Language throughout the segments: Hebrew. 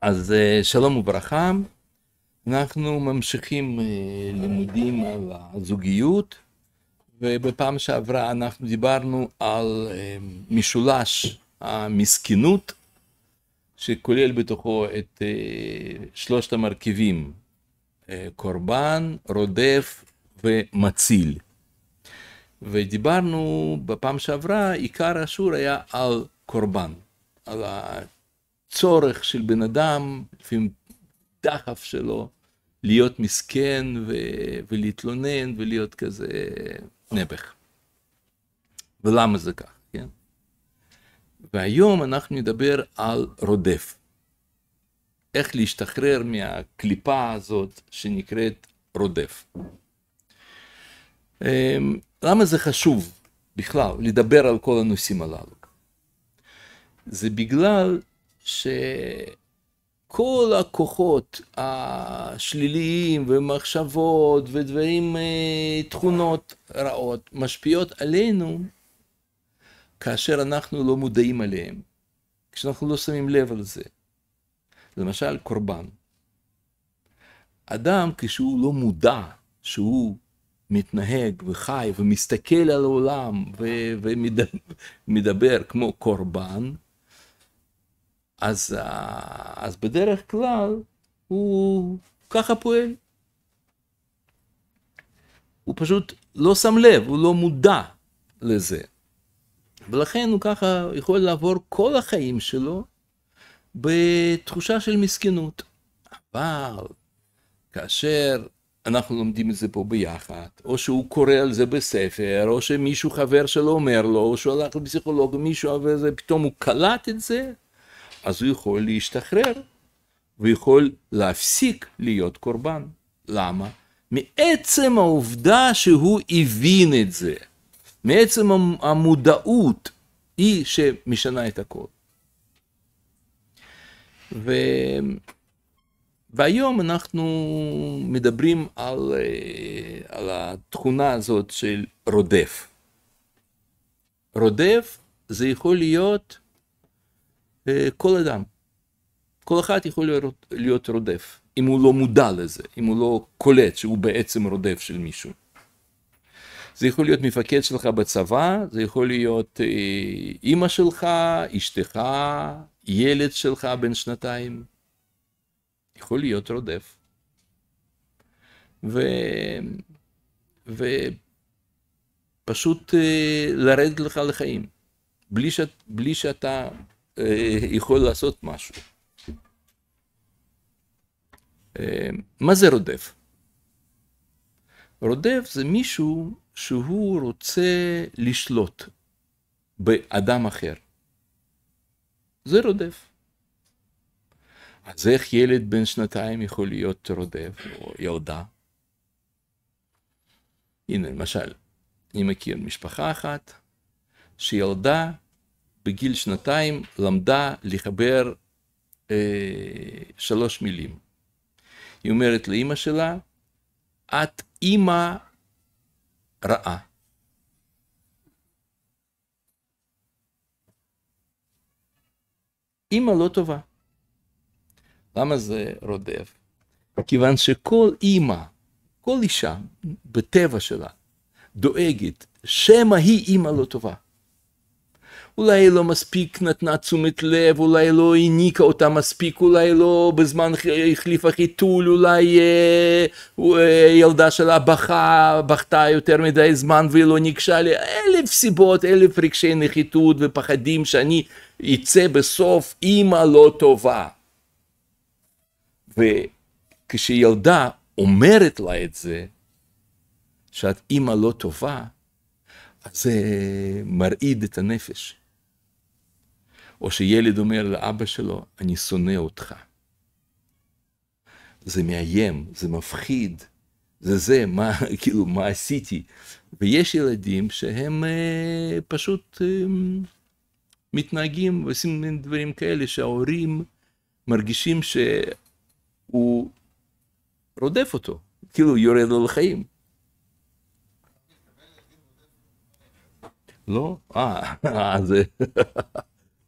אז אה, שלום וברכה, אנחנו ממשיכים אה, לימודים על הזוגיות, ובפעם שעברה אנחנו דיברנו על אה, משולש המסכנות, שכולל בתוכו את שלושת המרכיבים, קורבן, רודף ומציל. ודיברנו בפעם שעברה, עיקר השיעור היה על קורבן, על צורך של בן אדם, לפעמים דחף שלו, להיות מסכן ו- ולהתלונן ולהיות כזה נעבך. ולמה זה כך, כן? והיום אנחנו נדבר על רודף. איך להשתחרר מהקליפה הזאת שנקראת רודף. אמ, למה זה חשוב בכלל לדבר על כל הנושאים הללו? זה בגלל שכל הכוחות השליליים ומחשבות ודברים, אה, תכונות רעות, משפיעות עלינו כאשר אנחנו לא מודעים עליהם, כשאנחנו לא שמים לב על זה. למשל, קורבן. אדם, כשהוא לא מודע שהוא מתנהג וחי ומסתכל על העולם ומדבר כמו קורבן, אז, אה, אז בדרך כלל הוא ככה פועל. הוא פשוט לא שם לב, הוא לא מודע לזה. ולכן הוא ככה יכול לעבור כל החיים שלו בתחושה של מסכנות. אבל כאשר אנחנו לומדים את זה פה ביחד, או שהוא קורא על זה בספר, או שמישהו חבר שלו אומר לו, או שהוא הלך לפסיכולוג מישהו, ופתאום הוא קלט את זה, אז הוא יכול להשתחרר ויכול להפסיק להיות קורבן. למה? מעצם העובדה שהוא הבין את זה, מעצם המודעות היא שמשנה את הכל. ו... והיום אנחנו מדברים על, אה, על התכונה הזאת של רודף. רודף זה יכול להיות אה, כל אדם. כל אחד יכול להיות, להיות רודף, אם הוא לא מודע לזה, אם הוא לא קולט שהוא בעצם רודף של מישהו. זה יכול להיות מפקד שלך בצבא, זה יכול להיות אה, אימא שלך, אשתך, ילד שלך בן שנתיים. יכול להיות רודף. ו... ופשוט אה, לרדת לך לחיים, בלי, ש... בלי שאתה אה, יכול לעשות משהו. אה, מה זה רודף? רודף זה מישהו שהוא רוצה לשלוט באדם אחר. זה רודף. אז איך ילד בן שנתיים יכול להיות רודף או ילדה? הנה, למשל, אני מכיר משפחה אחת שילדה בגיל שנתיים למדה לחבר אה, שלוש מילים. היא אומרת לאימא שלה, את אימא רעה. אימא לא טובה. למה זה רודף? כיוון שכל אימא, כל אישה בטבע שלה, דואגת שמא היא אימא לא טובה. אולי היא לא מספיק נתנה תשומת לב, אולי לא העניקה אותה מספיק, אולי לא בזמן החליפה חיתול, אולי אה, אה, הילדה אה, אה, שלה בכה, בכתה יותר מדי זמן והיא לא ניגשה לי, אלף סיבות, אלף רגשי נחיתות ופחדים שאני אצא בסוף אימא לא טובה. וכשילדה אומרת לה את זה, שאת אימא לא טובה, אז זה מרעיד את הנפש. או שילד אומר לאבא שלו, אני שונא אותך. זה מאיים, זה מפחיד, זה זה, מה, כאילו, מה עשיתי? ויש ילדים שהם אה, פשוט אה, מתנהגים ועושים מין דברים כאלה שההורים מרגישים שהוא רודף אותו, כאילו יורד לו לחיים. לא? אה, אה זה...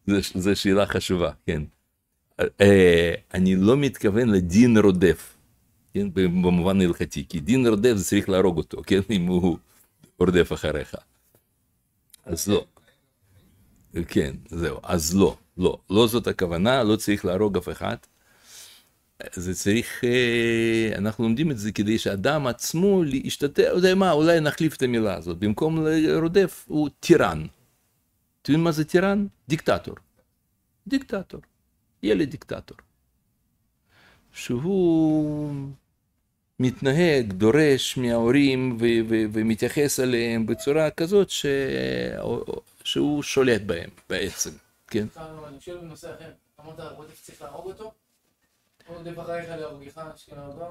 זו שאלה חשובה, כן. אה, אני לא מתכוון לדין רודף, כן, במובן הלכתי, כי דין רודף זה צריך להרוג אותו, כן, אם הוא רודף אחריך. אז לא. כן, זהו, אז לא, לא, לא זאת הכוונה, לא צריך להרוג אף אחד. זה צריך, אה, אנחנו לומדים את זה כדי שאדם עצמו ישתתף, יודע מה, אולי נחליף את המילה הזאת, במקום לרודף הוא טירן. תבין мазатиран, диктатор. Диктатор. Еле диктатор. ילד מתנהג, דורש מההורים ו- ו- ומתייחס אליהם בצורה כזאת ש- שהוא שולט בהם בעצם, כן? אני שואל בנושא אחר, אמרת, רודף צריך להרוג אותו?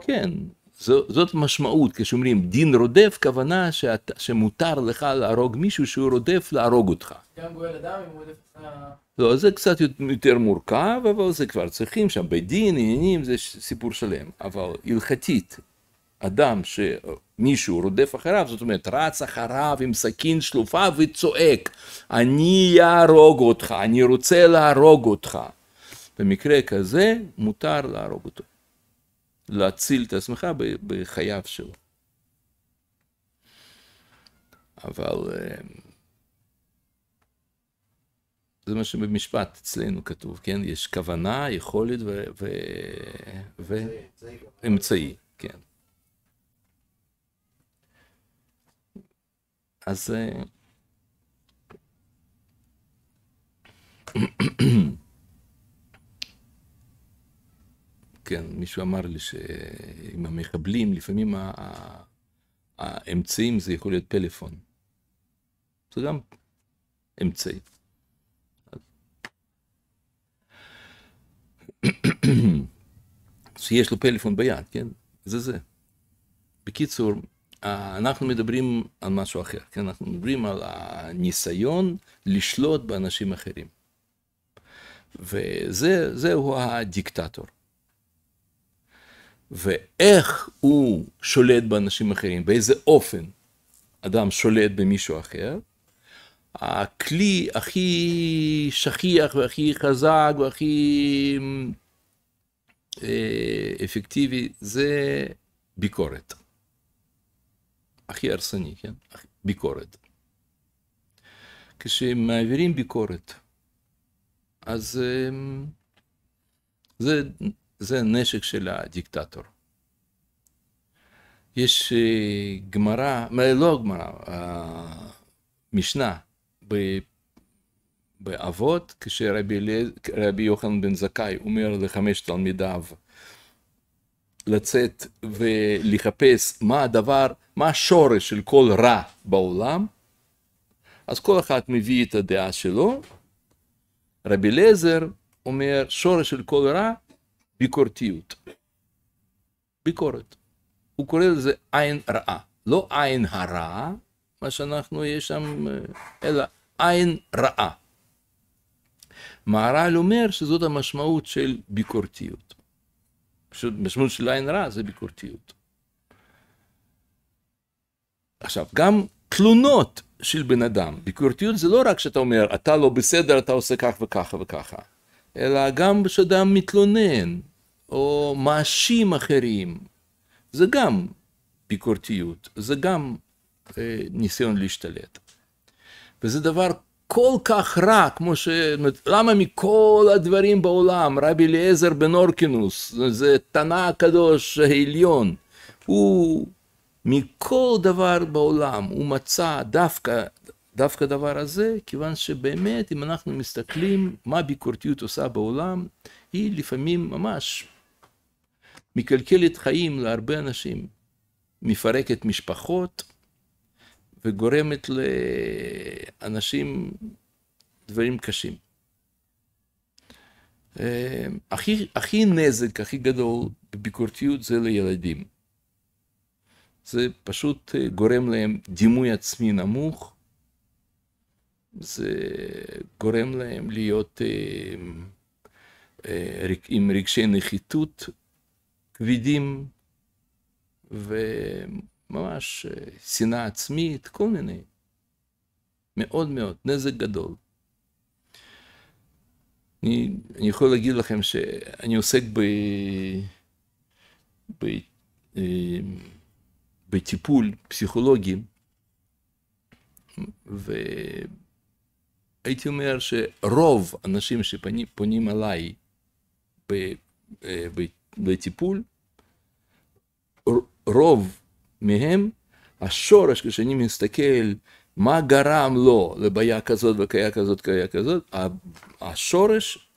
כן, זאת משמעות, כשאומרים דין רודף, כוונה שמותר לך להרוג מישהו שהוא רודף להרוג אותך. גם גואל אדם אם הוא רודף אותך... לא, זה קצת יותר מורכב, אבל זה כבר צריכים שם בית דין, עניינים, זה סיפור שלם. אבל הלכתית, אדם שמישהו רודף אחריו, זאת אומרת, רץ אחריו עם סכין שלופה וצועק, אני אהרוג אותך, אני רוצה להרוג אותך. במקרה כזה מותר להרוג אותו, להציל את עצמך בחייו שלו. אבל אה, זה מה שבמשפט אצלנו כתוב, כן? יש כוונה, יכולת ואמצעי, ו... כן. אז... אה, כן, מישהו אמר לי שעם המחבלים, לפעמים האמצעים זה יכול להיות פלאפון. זה גם אמצעי. שיש לו פלאפון ביד, כן? זה זה. בקיצור, אה, אנחנו מדברים על משהו אחר, כן? אנחנו מדברים על הניסיון לשלוט באנשים אחרים. וזהו הדיקטטור. ואיך הוא שולט באנשים אחרים, באיזה אופן אדם שולט במישהו אחר, הכלי הכי שכיח והכי חזק והכי אה, אפקטיבי זה ביקורת. הכי הרסני, כן? ביקורת. כשמעבירים ביקורת, אז אה, זה זה נשק של הדיקטטור. יש אה, גמרא, לא גמרא, אה, משנה באבות, כשרבי יוחנן בן זכאי אומר לחמש תלמידיו לצאת ולחפש מה הדבר, מה השורש של כל רע בעולם, אז כל אחד מביא את הדעה שלו. רבי אליעזר אומר, שורש של כל רע ביקורתיות. ביקורת. הוא קורא לזה עין רעה. לא עין הרע, מה שאנחנו, יש שם, אלא עין רעה. מהר"ל אומר שזאת המשמעות של ביקורתיות. פשוט משמעות של עין רע זה ביקורתיות. עכשיו, גם תלונות של בן אדם, ביקורתיות זה לא רק שאתה אומר, אתה לא בסדר, אתה עושה כך וככה וככה, אלא גם כשאדם מתלונן, או מאשים אחרים. זה גם ביקורתיות, זה גם אה, ניסיון להשתלט. וזה דבר כל כך רע, כמו ש... למה מכל הדברים בעולם, רבי אליעזר בן אורקינוס, זה תנא הקדוש העליון, הוא מכל דבר בעולם, הוא מצא דווקא, דווקא דבר הזה, כיוון שבאמת, אם אנחנו מסתכלים מה ביקורתיות עושה בעולם, היא לפעמים ממש מקלקלת חיים להרבה אנשים, מפרקת משפחות וגורמת לאנשים דברים קשים. אה, הכי, הכי נזק, הכי גדול בביקורתיות זה לילדים. זה פשוט אה, גורם להם דימוי עצמי נמוך, זה גורם להם להיות אה, עם רגשי נחיתות כבדים, וממש אה, שנאה עצמית, כל מיני. מאוד מאוד, נזק גדול. אני, אני יכול להגיד לכם שאני עוסק ב, ב, אה, בטיפול פסיכולוגי, והייתי אומר שרוב האנשים שפונים אליי ב, אה, ב, בטיפול, רוב מהם, השורש, כשאני מסתכל מה גרם לו לבעיה כזאת וכיה כזאת, כיה כזאת, השורש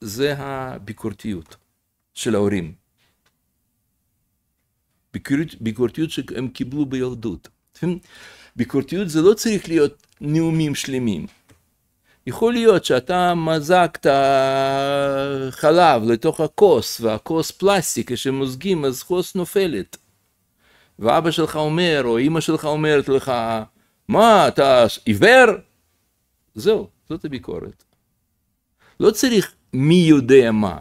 זה הביקורתיות של ההורים. ביקורת, ביקורתיות שהם קיבלו בילדות. ביקורתיות זה לא צריך להיות נאומים שלמים. יכול להיות שאתה מזגת חלב לתוך הכוס, והכוס פלסטי, כשמוזגים אז כוס נופלת. ואבא שלך אומר, או אימא שלך אומרת לך, מה, אתה עיוור? זהו, זאת הביקורת. לא צריך מי יודע מה.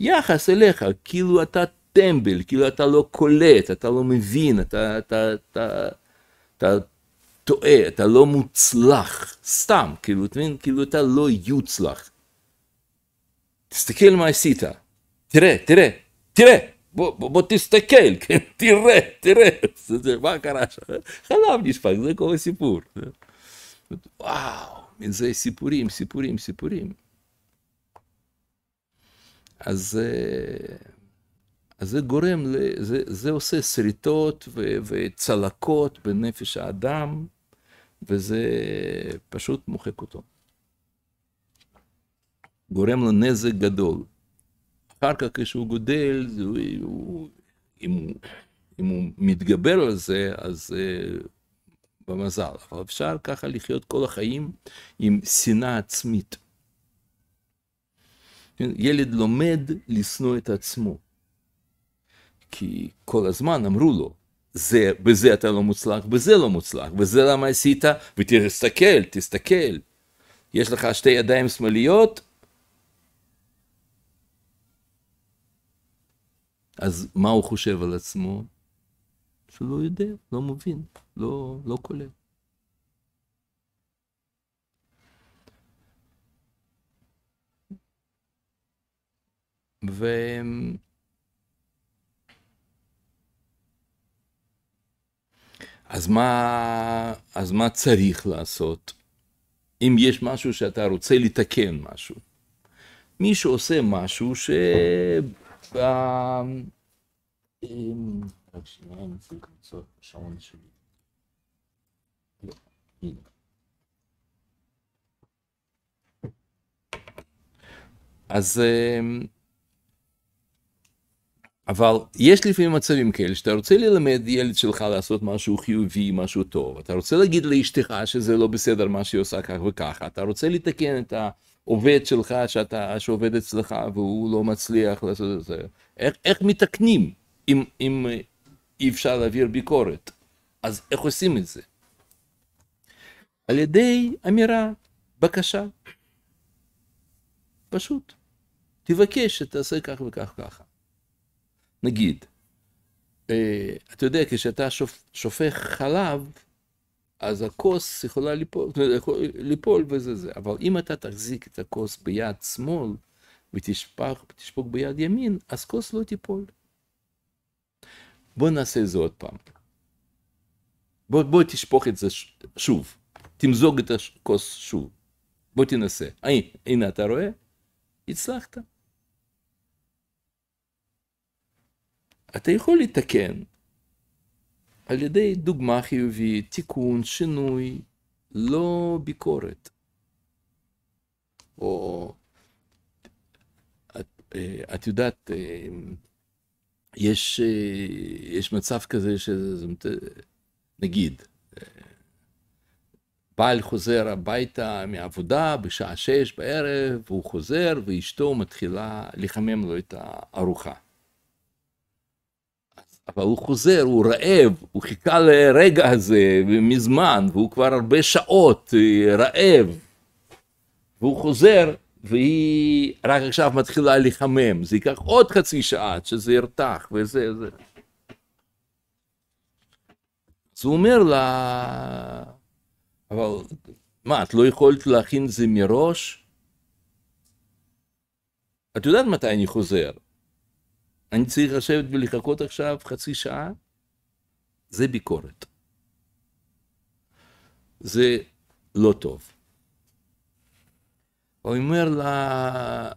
יחס אליך, כאילו אתה טמבל, כאילו אתה לא קולט, אתה לא מבין, אתה, אתה, אתה, אתה, אתה טועה, אתה לא מוצלח, סתם, כאילו, אתה מבין? כאילו אתה לא יוצלח. תסתכל מה עשית, תראה, תראה, תראה, בוא, בוא, בוא תסתכל, כן, תראה, תראה, זה, מה קרה שם? חלב נשפק, זה כל הסיפור. וואו, זה סיפורים, סיפורים, סיפורים. אז... אה, אז זה גורם, זה, זה עושה שריטות וצלקות בנפש האדם, וזה פשוט מוחק אותו. גורם לו נזק גדול. אחר כך כשהוא גודל, הוא, הוא, אם, הוא, אם הוא מתגבר על זה, אז uh, במזל. אבל אפשר ככה לחיות כל החיים עם שנאה עצמית. ילד לומד לשנוא את עצמו. כי כל הזמן אמרו לו, זה, בזה אתה לא מוצלח, בזה לא מוצלח, וזה למה עשית, ותסתכל, תסתכל. יש לך שתי ידיים שמאליות, אז מה הוא חושב על עצמו? שלא יודע, לא מבין, לא, לא כולל. ו... אז מה, אז מה צריך לעשות? אם יש משהו שאתה רוצה לתקן משהו. מי שעושה משהו ש... אז אה, אבל יש לפעמים מצבים כאלה שאתה רוצה ללמד ילד שלך לעשות משהו חיובי, משהו טוב, אתה רוצה להגיד לאשתך שזה לא בסדר מה שהיא עושה כך וככה, אתה רוצה לתקן את העובד שלך שאתה, שעובד אצלך והוא לא מצליח לעשות את זה, איך, איך מתקנים אם, אם אי אפשר להעביר ביקורת, אז איך עושים את זה? על ידי אמירה, בקשה, פשוט, תבקש שתעשה כך וכך וככה. נגיד, אה, אתה יודע, כשאתה שופ, שופך חלב, אז הכוס יכולה ליפול, יכול, ליפול וזה זה. אבל אם אתה תחזיק את הכוס ביד שמאל ותשפוך ביד ימין, אז כוס לא תיפול. בוא נעשה את זה עוד פעם. בוא, בוא תשפוך את זה שוב. תמזוג את הכוס שוב. בוא תנסה. הנה, אתה רואה? הצלחת. אתה יכול לתקן על ידי דוגמה חיובית, תיקון, שינוי, לא ביקורת. או את, אה, את יודעת, אה, יש, אה, יש מצב כזה שנגיד, בעל חוזר הביתה מעבודה בשעה שש בערב, והוא חוזר ואשתו מתחילה לחמם לו את הארוחה. אבל הוא חוזר, הוא רעב, הוא חיכה לרגע הזה מזמן, והוא כבר הרבה שעות אה, רעב. והוא חוזר, והיא רק עכשיו מתחילה לחמם. זה ייקח עוד חצי שעה עד שזה ירתח, וזה, זה. אז הוא אומר לה, אבל מה, את לא יכולת להכין את זה מראש? את יודעת מתי אני חוזר. אני צריך לשבת ולחכות עכשיו חצי שעה? זה ביקורת. זה לא טוב. הוא אומר לה,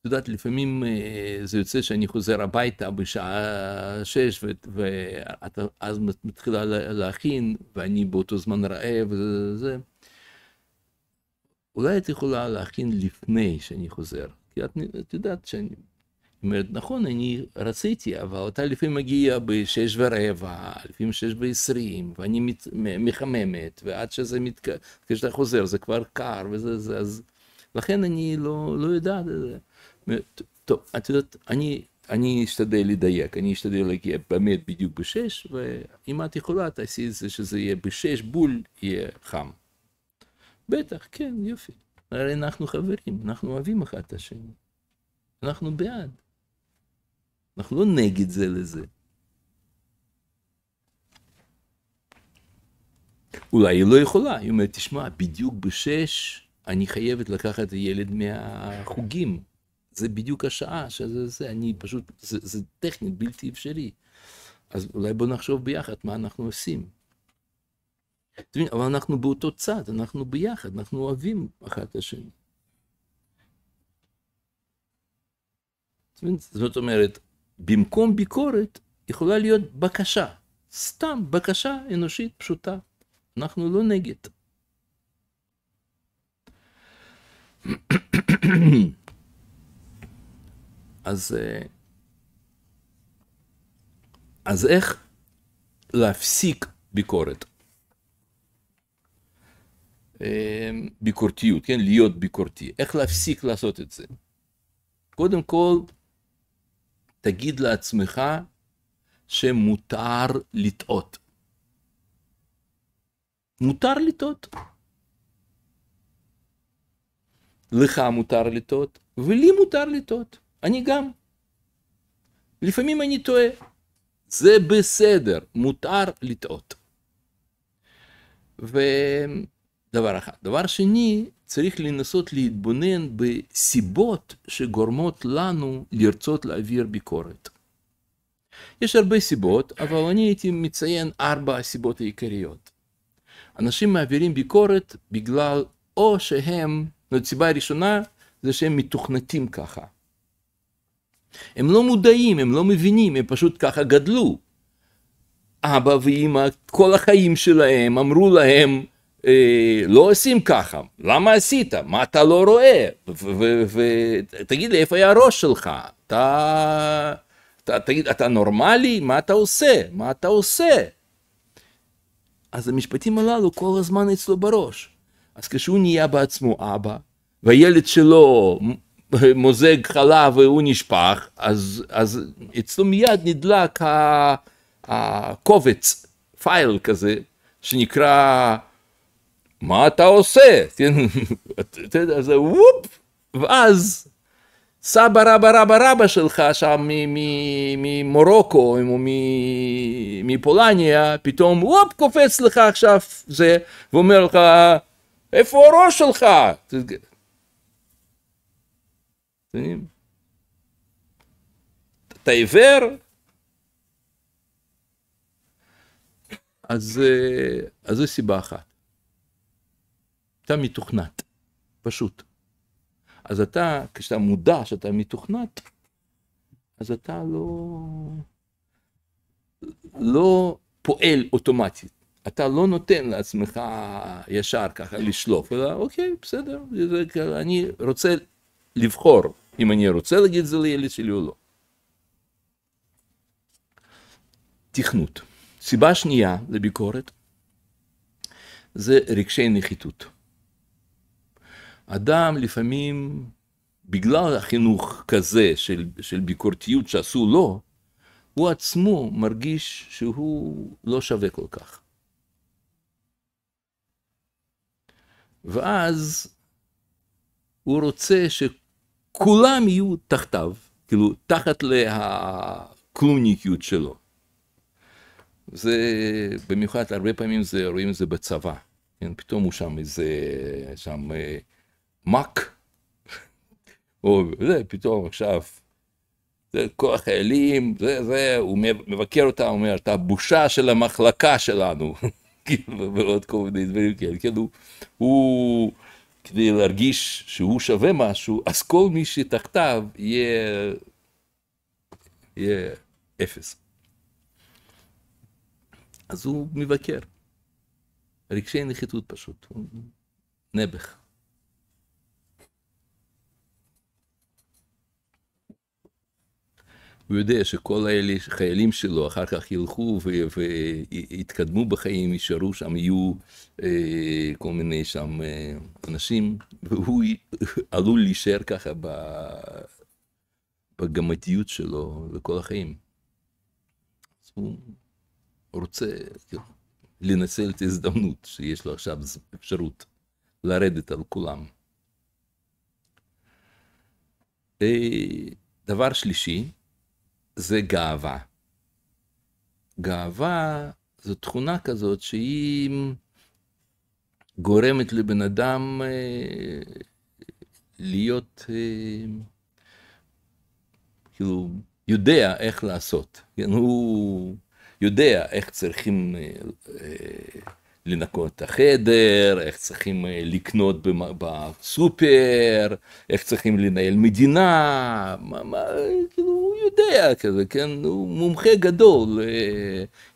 את יודעת, לפעמים אה, זה יוצא שאני חוזר הביתה בשעה שש, ואת מתחילה להכין, ואני באותו זמן רעב וזה. זה. אולי את יכולה להכין לפני שאני חוזר, כי את, את יודעת שאני אומרת, נכון, אני רציתי, אבל אתה לפעמים מגיע בשש ורבע, לפעמים שש ועשרים, ואני מת, מחממת, ועד שזה מתק... כשאתה חוזר זה כבר קר וזה זה, אז... לכן אני לא, לא יודעת. אה, טוב, את יודעת, אני, אני אשתדל לדייק, אני אשתדל להגיע באמת בדיוק בשש, ואם את יכולה, תעשי את זה שזה יהיה בשש, בול יהיה חם. בטח, כן, יופי. הרי אנחנו חברים, אנחנו אוהבים אחד את השני. אנחנו בעד. אנחנו לא נגד זה לזה. אולי היא לא יכולה, היא אומרת, תשמע, בדיוק בשש אני חייבת לקחת את הילד מהחוגים. זה בדיוק השעה שזה זה, אני פשוט, זה, זה טכנית בלתי אפשרי. אז אולי בוא נחשוב ביחד מה אנחנו עושים. אבל אנחנו באותו צד, אנחנו ביחד, אנחנו אוהבים אחד את השני. זאת אומרת, במקום ביקורת יכולה להיות בקשה, סתם בקשה אנושית פשוטה. אנחנו לא נגד. אז, אה, אז איך להפסיק ביקורת? אה, ביקורתיות, כן? להיות ביקורתי. איך להפסיק לעשות את זה? קודם כל, תגיד לעצמך שמותר לטעות. מותר לטעות. לך מותר לטעות, ולי מותר לטעות. אני גם. לפעמים אני טועה. זה בסדר, מותר לטעות. ו... דבר אחד. דבר שני, צריך לנסות להתבונן בסיבות שגורמות לנו לרצות להעביר ביקורת. יש הרבה סיבות, אבל אני הייתי מציין ארבע הסיבות העיקריות. אנשים מעבירים ביקורת בגלל או שהם, זאת סיבה הראשונה, זה שהם מתוכנתים ככה. הם לא מודעים, הם לא מבינים, הם פשוט ככה גדלו. אבא ואימא, כל החיים שלהם אמרו להם, אה, לא עושים ככה, למה עשית? מה אתה לא רואה? ותגיד לי, איפה היה הראש שלך? אתה... אתה, תגיד, אתה נורמלי? מה אתה עושה? מה אתה עושה? אז המשפטים הללו כל הזמן אצלו בראש. אז כשהוא נהיה בעצמו אבא, והילד שלו מוזג חלב והוא נשפך, אז, אז אצלו מיד נדלק הקובץ, פייל כזה, שנקרא מה אתה עושה? אתה זה וופ, ואז סבא רבא רבא רבא שלך שם ממורוקו או מפולניה, פתאום וופ, קופץ לך עכשיו זה, ואומר לך, איפה הראש שלך? אתה עיוור? אז, אה, אז זו סיבה אחת. אתה מתוכנת, פשוט. אז אתה, כשאתה מודע שאתה מתוכנת, אז אתה לא... לא פועל אוטומטית. אתה לא נותן לעצמך ישר ככה לשלוף, אלא אוקיי, בסדר, אני רוצה לבחור אם אני רוצה להגיד את זה לילד שלי או לא. תכנות. סיבה שנייה לביקורת זה רגשי נחיתות. אדם לפעמים, בגלל החינוך כזה של, של ביקורתיות שעשו לו, הוא עצמו מרגיש שהוא לא שווה כל כך. ואז הוא רוצה שכולם יהיו תחתיו, כאילו, תחת לקלוניקיות שלו. זה, במיוחד, הרבה פעמים זה, רואים את זה בצבא. כן, פתאום הוא שם איזה, שם אה, מק, או זה, פתאום עכשיו, זה כוח האלים, זה, זה, הוא מבקר אותה, הוא אומר, אתה בושה של המחלקה שלנו, כאילו, ועוד כל מיני דברים כאלה, כאילו, הוא... כדי להרגיש שהוא שווה משהו, אז כל מי שתחתיו יהיה, יהיה אפס. אז הוא מבקר. רגשי נחיתות פשוט, הוא נעבך. הוא יודע שכל האלה, חיילים שלו, אחר כך ילכו ויתקדמו בחיים, יישארו שם, יהיו אה, כל מיני שם אה, אנשים, והוא עלול להישאר ככה בגמתיות שלו לכל החיים. אז הוא רוצה כאילו, לנצל את ההזדמנות שיש לו עכשיו אפשרות לרדת על כולם. אה, דבר שלישי, זה גאווה. גאווה זו תכונה כזאת שהיא גורמת לבן אדם אה, להיות, אה, כאילו, יודע איך לעשות. כן, הוא יודע איך צריכים... אה, אה לנקות את החדר, איך צריכים אה, לקנות בסופר, איך צריכים לנהל מדינה, מה, מה, כאילו, הוא יודע כזה, כן, הוא מומחה גדול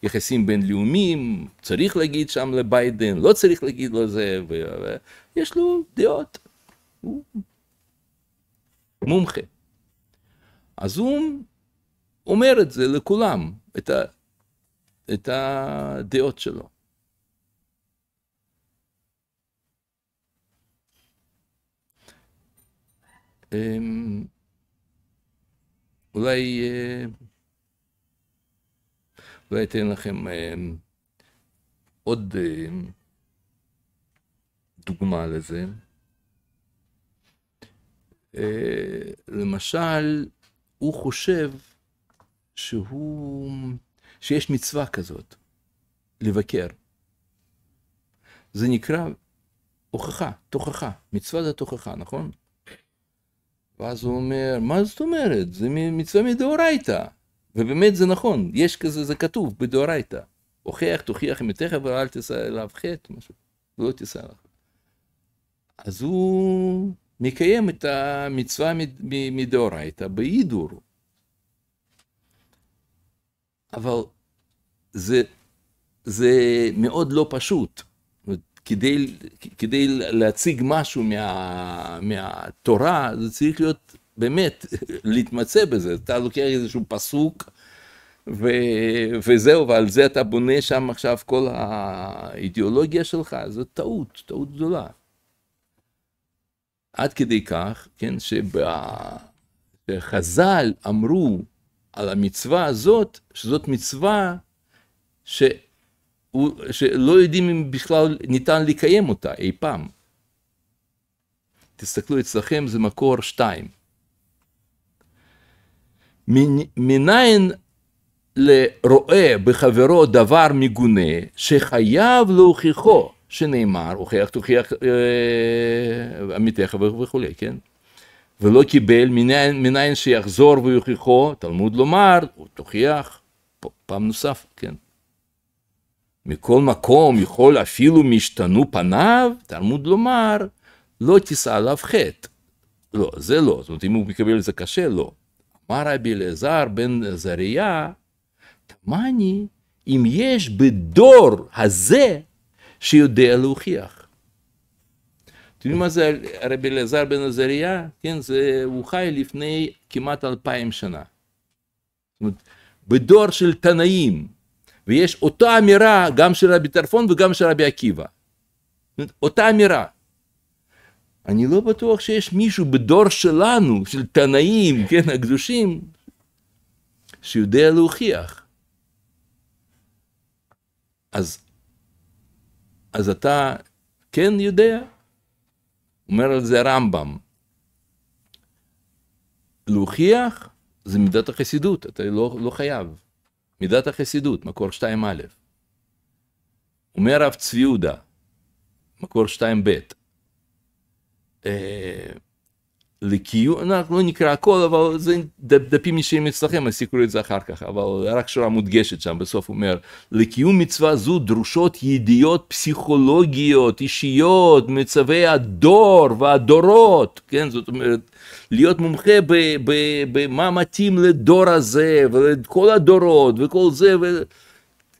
ליחסים אה, בינלאומיים, צריך להגיד שם לביידן, לא צריך להגיד לו זה, ויש לו דעות, הוא מומחה. אז הוא אומר את זה לכולם, את, ה, את הדעות שלו. אמ, אולי, אה, אולי אתן לכם אה, עוד אה, דוגמה לזה. למשל, הוא חושב שהוא, שיש מצווה כזאת, לבקר. זה נקרא הוכחה, תוכחה, מצווה זה תוכחה, נכון? ואז הוא אומר, מה זאת אומרת? זה מצווה מדאורייתא. ובאמת זה נכון, יש כזה, זה כתוב בדאורייתא. הוכיח, תוכיח אמיתך, אבל ואל תישא אליו חטא, משהו, ולא תישא אליו. אז הוא מקיים את המצווה מדאורייתא בהידור. אבל זה, זה מאוד לא פשוט. כדי, כדי להציג משהו מה, מהתורה, זה צריך להיות באמת, להתמצא בזה. אתה לוקח איזשהו פסוק, ו, וזהו, ועל זה אתה בונה שם עכשיו כל האידיאולוגיה שלך. זו טעות, טעות גדולה. עד כדי כך, כן, שבה, שחז"ל אמרו על המצווה הזאת, שזאת מצווה ש... שלא יודעים אם בכלל ניתן לקיים אותה אי פעם. תסתכלו אצלכם, זה מקור שתיים. מניין לרואה בחברו דבר מגונה שחייב להוכיחו, שנאמר, הוכיח תוכיח אה, עמיתך וכולי, כן? ולא קיבל, מניין, מניין שיחזור ויוכיחו, תלמוד לומר, הוא תוכיח, פעם נוסף, כן? מכל מקום יכול אפילו משתנו פניו, תלמוד לומר, לא תישא עליו חטא. לא, זה לא, זאת אומרת, אם הוא מקבל את זה קשה, לא. אמר רבי אלעזר בן עזריה, תמני אם יש בדור הזה שיודע להוכיח. אתם יודעים מה זה רבי אלעזר בן עזריה? כן, זה, הוא חי לפני כמעט אלפיים שנה. זאת אומרת, בדור של תנאים, ויש אותה אמירה גם של רבי טרפון וגם של רבי עקיבא. אותה אמירה. אני לא בטוח שיש מישהו בדור שלנו, של תנאים, כן, הקדושים, שיודע להוכיח. אז, אז אתה כן יודע? אומר על זה הרמב"ם. להוכיח זה מידת החסידות, אתה לא, לא חייב. מידת החסידות, מקור 2א. אומר רב צבי יהודה, מקור 2ב, אה, לקיום, אנחנו לא נקרא הכל, אבל זה דפים אישיים אצלכם, אז תקראו את זה אחר כך, אבל רק שורה מודגשת שם, בסוף אומר, לקיום מצווה זו דרושות ידיעות פסיכולוגיות, אישיות, מצווי הדור והדורות, כן, זאת אומרת, להיות מומחה במה מתאים לדור הזה, ולכל הדורות, וכל זה, וזה,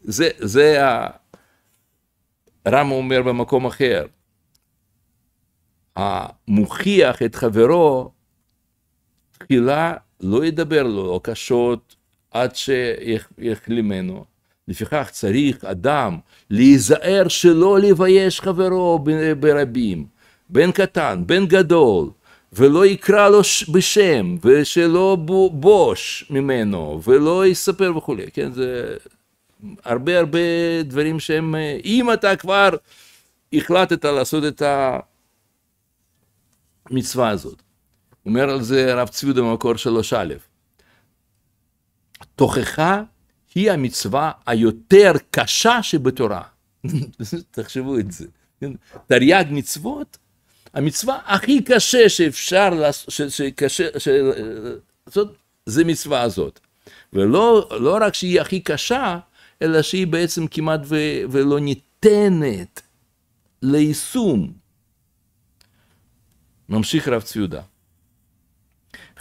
זה, זה ה... רמה אומר במקום אחר. המוכיח את חברו, תחילה לא ידבר לו לא קשות עד שיחלימנו. לפיכך צריך אדם להיזהר שלא לבייש חברו ברבים, בן קטן, בן גדול, ולא יקרא לו בשם, ושלא בוש ממנו, ולא יספר וכולי, כן? זה הרבה הרבה דברים שהם, אה, אם אתה כבר החלטת לעשות את המצווה הזאת. אומר על זה הרב צבי במקור שלוש א', תוכחה היא המצווה היותר קשה שבתורה. תחשבו את זה. כן? תרי"ג מצוות המצווה הכי קשה שאפשר, לעשות, זה מצווה הזאת. ולא לא רק שהיא הכי קשה, אלא שהיא בעצם כמעט ו, ולא ניתנת ליישום. ממשיך רב ציודה.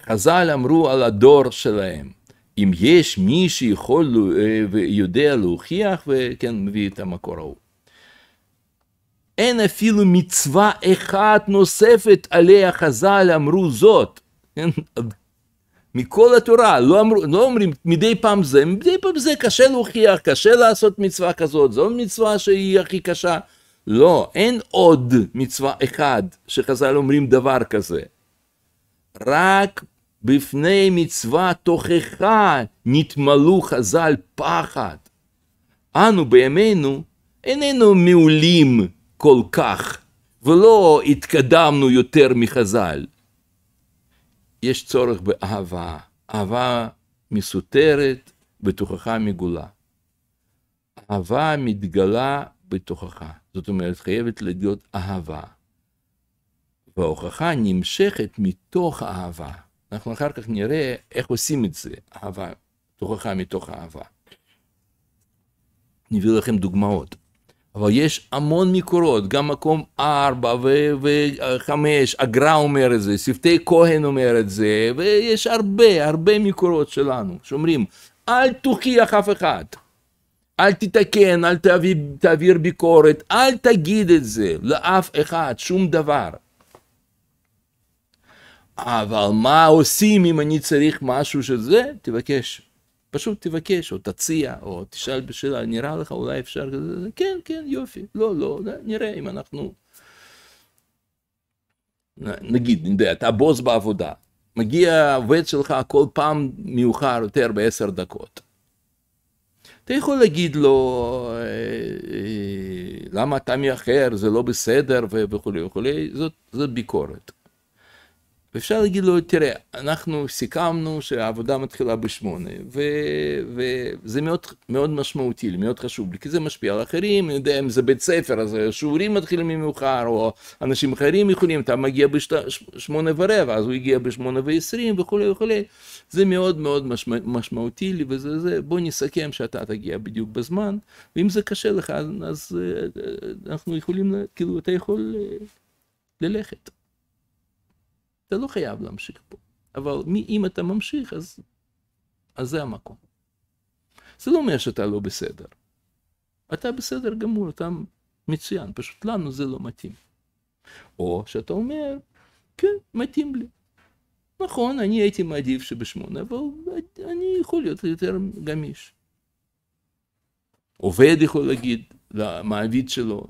חז"ל אמרו על הדור שלהם, אם יש מי שיכול אה, ויודע להוכיח, וכן, מביא את המקור ההוא. אין אפילו מצווה אחת נוספת עליה חז"ל אמרו זאת. כן? מכל התורה, לא, אמר, לא אומרים מדי פעם זה, מדי פעם זה קשה להוכיח, קשה לעשות מצווה כזאת, זו מצווה שהיא הכי קשה. לא, אין עוד מצווה אחד שחז"ל אומרים דבר כזה. רק בפני מצווה תוכחה נתמלאו חז"ל פחד. אנו בימינו איננו מעולים כל כך, ולא התקדמנו יותר מחז"ל. יש צורך באהבה, אהבה מסותרת בתוכך מגולה. אהבה מתגלה בתוכך, זאת אומרת חייבת להיות אהבה. וההוכחה נמשכת מתוך אהבה. אנחנו אחר כך נראה איך עושים את זה, אהבה, תוכחה מתוך אהבה. נביא לכם דוגמאות. אבל יש המון מקורות, גם מקום ארבע וחמש, 5 הגרא אומר את זה, שפתי כהן אומר את זה, ויש הרבה, הרבה מקורות שלנו, שאומרים, אל תוכיח אף אחד, אל תתקן, אל תעביר, תעביר ביקורת, אל תגיד את זה לאף אחד, שום דבר. אבל מה עושים אם אני צריך משהו שזה? תבקש. פשוט תבקש, או תציע, או תשאל בשאלה, נראה לך אולי אפשר כזה? כן, כן, יופי, לא, לא, נראה אם אנחנו... נגיד, נדע, אתה בוס בעבודה, מגיע העובד שלך כל פעם מאוחר יותר בעשר דקות. אתה יכול להגיד לו, אה, אה, למה אתה מאחר, זה לא בסדר וכולי וכולי, זאת, זאת ביקורת. ואפשר להגיד לו, תראה, אנחנו סיכמנו שהעבודה מתחילה בשמונה, וזה מאוד, מאוד משמעותי מאוד חשוב לי, כי זה משפיע על אחרים, אני יודע אם זה בית ספר, אז השיעורים מתחילים ממאוחר, או אנשים אחרים יכולים, אתה מגיע בשמונה ורבע, אז הוא הגיע בשמונה ועשרים וכולי וכולי, זה מאוד מאוד משמע, משמעותי לי, וזה זה, בוא נסכם שאתה תגיע בדיוק בזמן, ואם זה קשה לך, אז, אז אה, אנחנו יכולים, כאילו, אתה יכול אה, ללכת. אתה לא חייב להמשיך פה. אבל מי, אם אתה ממשיך, אז, אז זה המקום. זה לא אומר שאתה לא בסדר. אתה בסדר גמור, אתה מצוין, פשוט לנו זה לא מתאים. או שאתה אומר, כן, מתאים לי. נכון, אני הייתי מעדיף שבשמונה, אבל אני יכול להיות יותר גמיש. עובד יכול להגיד למעביד שלו,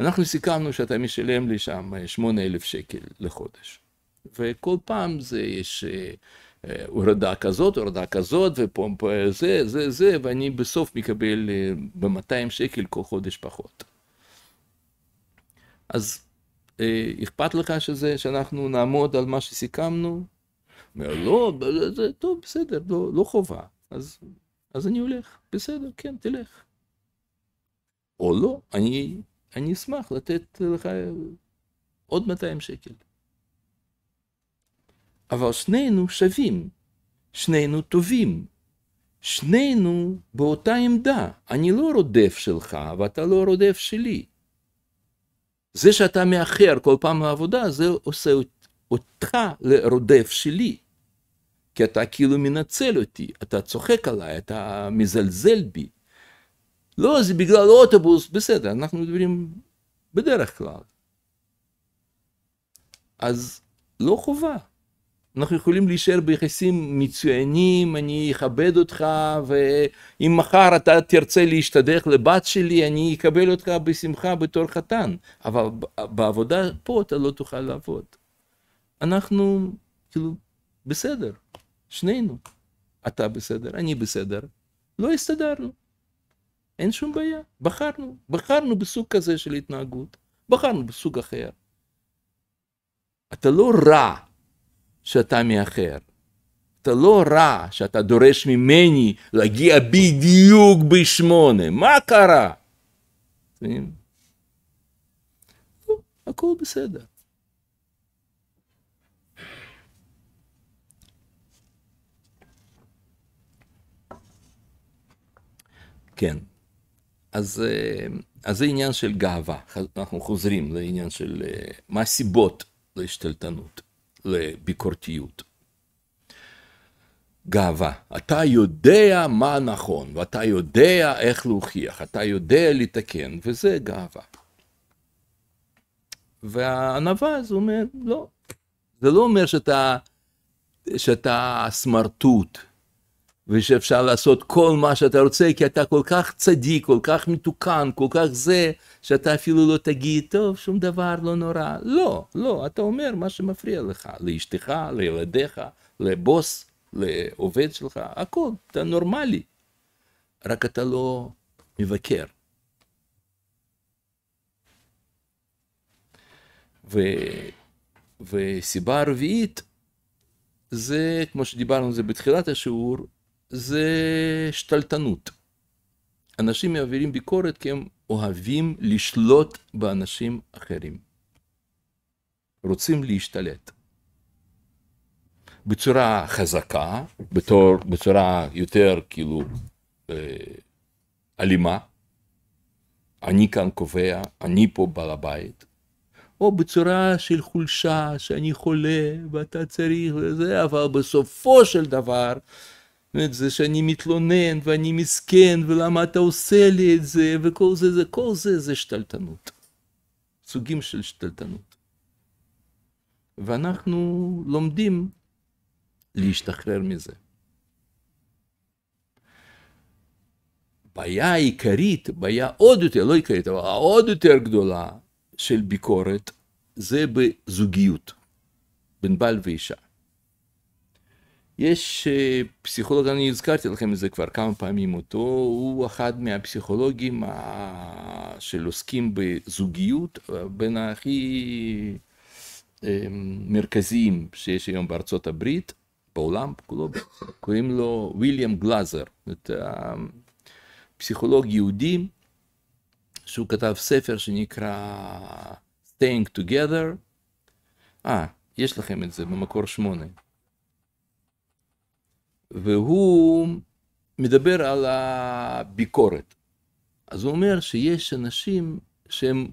אנחנו סיכמנו שאתה משלם לי שם שמונה אלף שקל לחודש. וכל פעם זה יש אה, אה, הורדה כזאת, הורדה כזאת, ופה זה, זה, זה, ואני בסוף מקבל אה, ב-200 שקל כל חודש פחות. אז אכפת לך שזה, שאנחנו נעמוד על מה שסיכמנו? אומר, לא, זה, טוב, בסדר, לא, לא חובה. אז, אז אני הולך, בסדר, כן, תלך. או לא, אני, אני אשמח לתת לך עוד 200 שקל. אבל שנינו שווים, שנינו טובים, שנינו באותה עמדה. אני לא רודף שלך, ואתה לא רודף שלי. זה שאתה מאחר כל פעם לעבודה, זה עושה אותך לרודף שלי. כי אתה כאילו מנצל אותי, אתה צוחק עליי, אתה מזלזל בי. לא, זה בגלל אוטובוס, בסדר, אנחנו מדברים בדרך כלל. אז לא חובה. אנחנו יכולים להישאר ביחסים מצוינים, אני אכבד אותך, ואם מחר אתה תרצה להשתדך לבת שלי, אני אקבל אותך בשמחה בתור חתן, אבל בעבודה פה אתה לא תוכל לעבוד. אנחנו, כאילו, בסדר, שנינו. אתה בסדר, אני בסדר, לא הסתדרנו. אין שום בעיה, בחרנו, בחרנו בסוג כזה של התנהגות, בחרנו בסוג אחר. אתה לא רע שאתה מאחר. אתה לא רע שאתה דורש ממני להגיע בדיוק בשמונה, מה קרה? הכל בסדר. כן, אז, אה, אז זה עניין של גאווה, אנחנו חוזרים לעניין של אה, מה הסיבות להשתלטנות. לביקורתיות. גאווה. אתה יודע מה נכון, ואתה יודע איך להוכיח, אתה יודע לתקן, וזה גאווה. והענווה הזו אומרת, לא, זה לא אומר שאתה, שאתה סמרטוט, ושאפשר לעשות כל מה שאתה רוצה, כי אתה כל כך צדיק, כל כך מתוקן, כל כך זה, שאתה אפילו לא תגיד, טוב, שום דבר לא נורא. לא, לא, אתה אומר מה שמפריע לך, לאשתך, לילדיך, לבוס, לעובד שלך, הכל, אתה נורמלי. רק אתה לא מבקר. ו... וסיבה רביעית, זה, כמו שדיברנו על זה בתחילת השיעור, זה שתלטנות. אנשים מעבירים ביקורת כי הם אוהבים לשלוט באנשים אחרים. רוצים להשתלט. בצורה חזקה, בתור, בצורה יותר כאילו אה, אלימה, אני כאן קובע, אני פה בעל הבית, או בצורה של חולשה, שאני חולה ואתה צריך וזה, אבל בסופו של דבר את זה שאני מתלונן ואני מסכן ולמה אתה עושה לי את זה וכל זה, זה כל זה זה שתלטנות. סוגים של שתלטנות. ואנחנו לומדים להשתחרר מזה. בעיה עיקרית, בעיה עוד יותר, לא עיקרית, אבל העוד יותר גדולה של ביקורת, זה בזוגיות, בין בעל ואישה. יש אה, פסיכולוג, אני הזכרתי לכם את זה כבר כמה פעמים אותו, הוא אחד מהפסיכולוגים ה... אה, של עוסקים בזוגיות, אה, בין הכי אמ, מרכזיים שיש היום בארצות הברית, בעולם כולו, קוראים לו ויליאם גלאזר, פסיכולוג יהודי, שהוא כתב ספר שנקרא Staying Together. אה, יש לכם את זה במקור שמונה. והוא מדבר על הביקורת. אז הוא אומר שיש אנשים שהם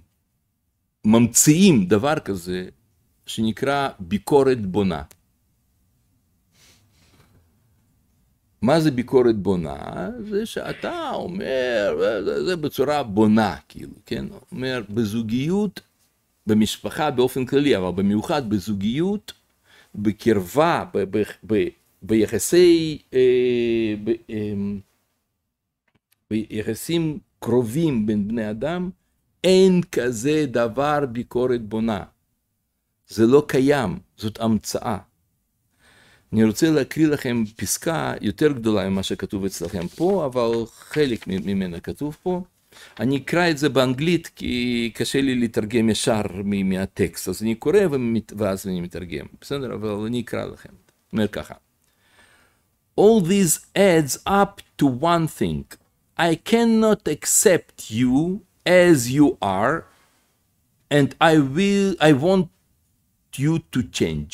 ממציאים דבר כזה שנקרא ביקורת בונה. מה זה ביקורת בונה? זה שאתה אומר, זה, זה בצורה בונה, כאילו, כן? אומר, בזוגיות, במשפחה באופן כללי, אבל במיוחד בזוגיות, בקרבה, ביחסי, אה, ב, אמ, ביחסים קרובים בין בני אדם, אין כזה דבר ביקורת בונה. זה לא קיים, זאת המצאה. אני רוצה להקריא לכם פסקה יותר גדולה ממה שכתוב אצלכם פה, אבל חלק ממנה כתוב פה. אני אקרא את זה באנגלית כי קשה לי לתרגם ישר מהטקסט, אז אני קורא ואז אני מתרגם, בסדר? אבל אני אקרא לכם. אומר ככה. all this adds up to one thing. I cannot accept you as you are and I will I want you to change.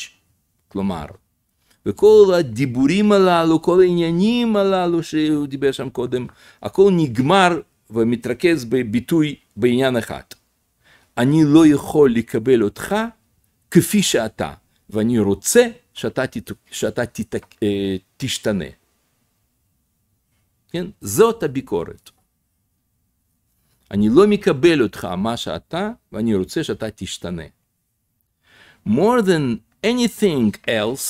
כלומר, וכל הדיבורים הללו, כל העניינים הללו שהוא דיבר שם קודם, הכל נגמר ומתרכז בביטוי בעניין אחד. אני לא יכול לקבל אותך כפי שאתה, ואני רוצה שאתה, תת... שאתה תת... תשתנה. כן? זאת הביקורת. אני לא מקבל אותך מה שאתה, ואני רוצה שאתה תשתנה. More than anything else,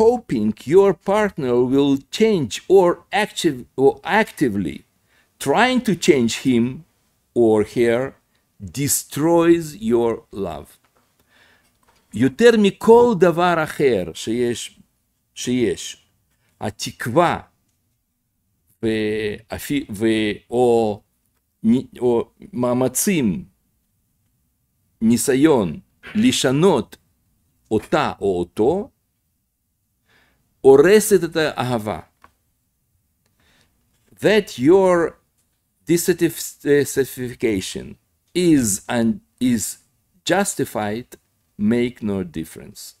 hoping your partner will change or, active, or actively trying to change him or her destroys your love. יותר מכל דבר אחר שיש, שיש התקווה ואפי, ו, או, או מאמצים, ניסיון לשנות אותה או אותו, הורסת את האהבה. That your dissatisfaction is, is justified make no difference.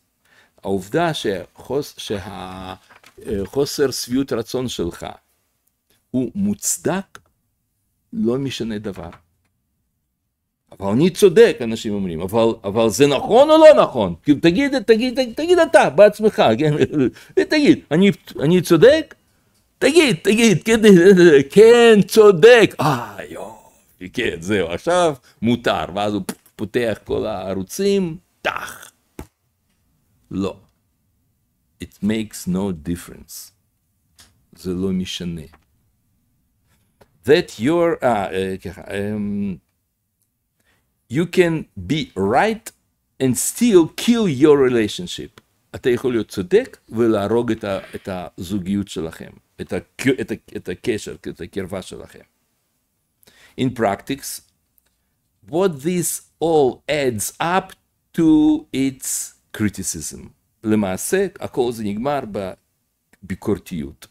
העובדה שחוס, שהחוסר שביעות רצון שלך הוא מוצדק, לא משנה דבר. אבל אני צודק, אנשים אומרים, אבל, אבל זה נכון או לא נכון? תגיד, תגיד, תגיד, תגיד אתה בעצמך, כן? תגיד, אני, אני צודק? תגיד, תגיד, כן, כן צודק. אה, יואו, כן, זהו, עכשיו מותר. ואז הוא פותח כל הערוצים, Tach. לא. It makes no difference. זה לא משנה. That you're, ah, eh, אה, um, you can be right and still kill your relationship. אתה יכול להיות צודק ולהרוג את, ה, את הזוגיות שלכם, את, ה, את, ה, את הקשר, את הקרבה שלכם. In practice, what this all adds up to its criticism. למעשה, הכל זה נגמר בביקורתיות.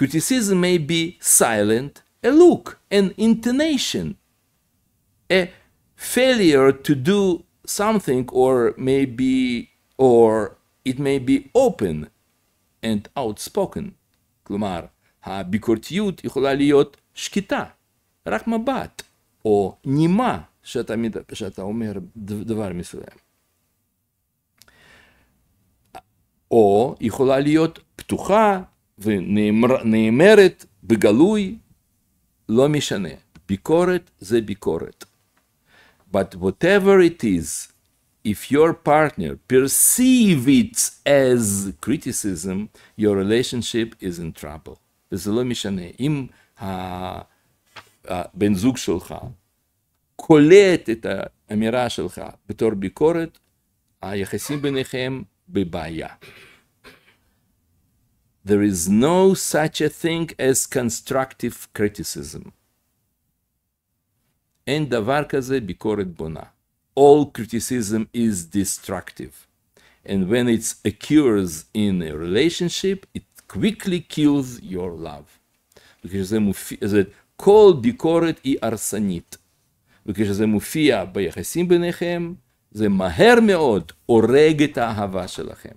Criticism may be silent, a look, an intonation, a failure to do something or maybe or it may be open and outspoken. כלומר, הביקורתיות יכולה להיות שקטה, רק מבט או נימה. שאתה, שאתה אומר דבר מסוים. או יכולה להיות פתוחה ונאמרת בגלוי, לא משנה. ביקורת זה ביקורת. But whatever it is, if your partner perceive it as criticism, your relationship is in trouble. וזה לא משנה. אם הבן זוג שלך קולט את האמירה שלך בתור ביקורת, היחסים ביניכם בבעיה. There is no such a thing as constructive criticism. אין דבר כזה ביקורת בונה. All criticism is destructive. And when it occurs in a relationship, it quickly kills your love. וכשזה מופיע, כל ביקורת היא הרסנית. וכשזה מופיע ביחסים ביניכם, זה מהר מאוד הורג את האהבה שלכם.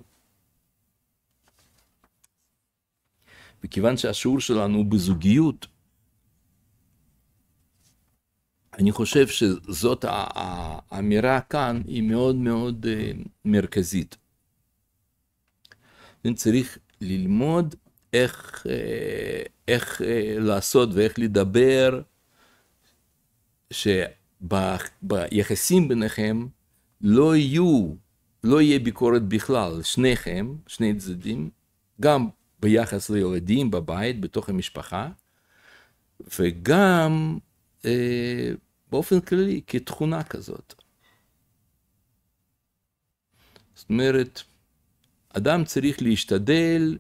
וכיוון שהשיעור שלנו הוא בזוגיות, אני חושב שזאת האמירה כאן היא מאוד מאוד אה, מרכזית. צריך ללמוד איך, אה, איך אה, לעשות ואיך לדבר, ש... ב, ביחסים ביניכם לא יהיו, לא יהיה ביקורת בכלל, שניכם, שני צדדים, גם ביחס לילדים בבית, בתוך המשפחה, וגם אה, באופן כללי כתכונה כזאת. זאת אומרת, אדם צריך להשתדל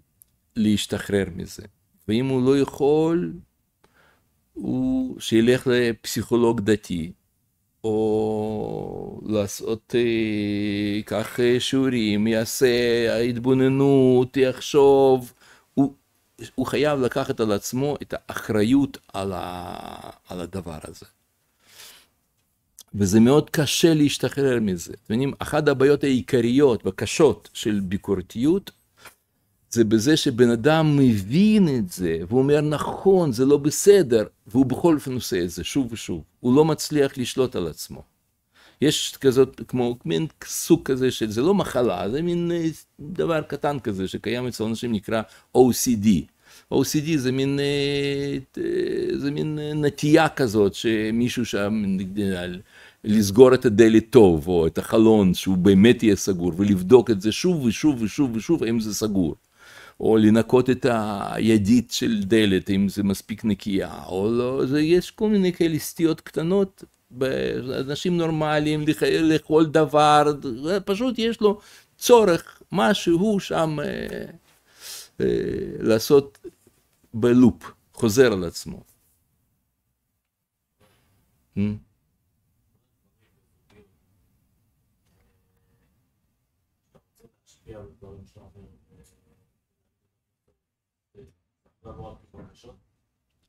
להשתחרר מזה, ואם הוא לא יכול, הוא שילך לפסיכולוג דתי, או לעשות אה, כך אה, שיעורים, יעשה התבוננות, יחשוב. הוא, הוא חייב לקחת על עצמו את האחריות על, ה, על הדבר הזה. וזה מאוד קשה להשתחרר מזה. אתם יודעים, אחת הבעיות העיקריות והקשות של ביקורתיות זה בזה שבן אדם מבין את זה, והוא אומר, נכון, זה לא בסדר, והוא בכל אופן עושה את זה שוב ושוב. הוא לא מצליח לשלוט על עצמו. יש כזאת, כמו מין סוג כזה של, זה לא מחלה, זה מין אה, דבר קטן כזה שקיים אצל אנשים נקרא OCD. OCD זה מין, אה, אה, זה מין נטייה כזאת שמישהו שם לסגור את הדלת טוב, או את החלון, שהוא באמת יהיה סגור, ולבדוק את זה שוב ושוב ושוב ושוב, האם זה סגור. או לנקות את הידית של דלת, אם זה מספיק נקייה, או לא, זה, יש כל מיני כאלה סטיות קטנות באנשים נורמליים, לכל דבר, פשוט יש לו צורך, משהו שם אה, אה, לעשות בלופ, חוזר על עצמו. Mm-hmm.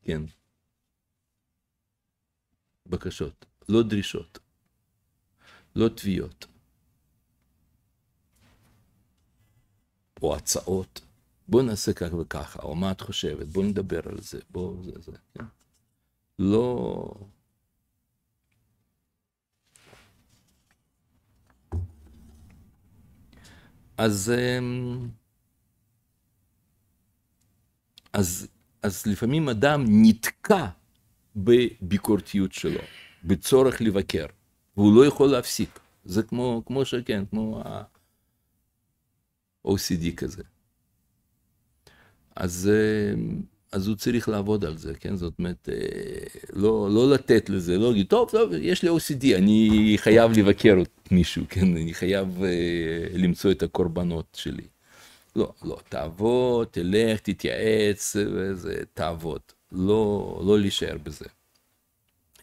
כן. בקשות, לא דרישות, לא תביעות, או הצעות. בוא נעשה כך וככה, או מה את חושבת, בוא נדבר על זה, בוא זה זה, כן? לא... אז... אמ, אז, אז לפעמים אדם נתקע בביקורתיות שלו, בצורך לבקר, והוא לא יכול להפסיק. זה כמו, כמו שכן, כמו ה-OCD כזה. אז, אה, אז הוא צריך לעבוד על זה, כן? זאת אומרת, אה, לא, לא לתת לזה, לא להגיד, טוב, טוב, יש לי OCD, אני חייב לבקר את מישהו, כן? אני חייב אה, למצוא את הקורבנות שלי. לא, לא, תעבוד, תלך, תתייעץ, וזה, תעבוד. לא, לא להישאר בזה.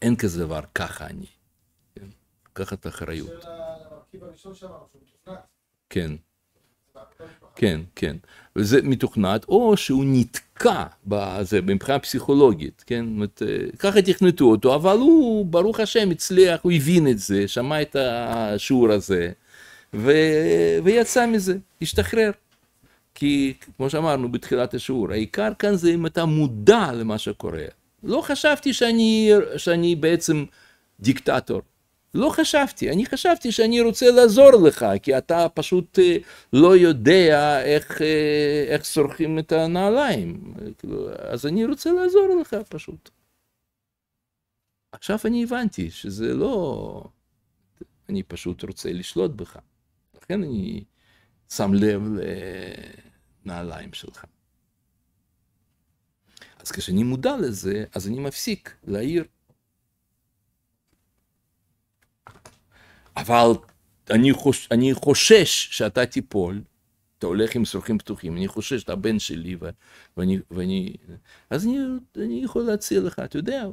אין כזה דבר, ככה אני. כן? ככה את האחריות. כן. כן, כן. וזה מתוכנת, או שהוא נתקע בזה, מבחינה פסיכולוגית, כן? זאת אומרת, אה, ככה תכנתו אותו, אבל הוא, ברוך השם, הצליח, הוא הבין את זה, שמע את השיעור הזה, ו... ויצא מזה, השתחרר. כי כמו שאמרנו בתחילת השיעור, העיקר כאן זה אם אתה מודע למה שקורה. לא חשבתי שאני, שאני בעצם דיקטטור. לא חשבתי, אני חשבתי שאני רוצה לעזור לך, כי אתה פשוט אה, לא יודע איך, אה, איך שורכים את הנעליים. כאילו, אז אני רוצה לעזור לך פשוט. עכשיו אני הבנתי שזה לא... אני פשוט רוצה לשלוט בך. לכן אני שם לב ל... הנעליים שלך. אז כשאני מודע לזה, אז אני מפסיק להעיר. אבל אני, חוש, אני חושש שאתה תיפול, אתה הולך עם שרוכים פתוחים, אני חושש שאתה בן שלי, ו, ואני, ואני... אז אני, אני יכול להציע לך, אתה יודע,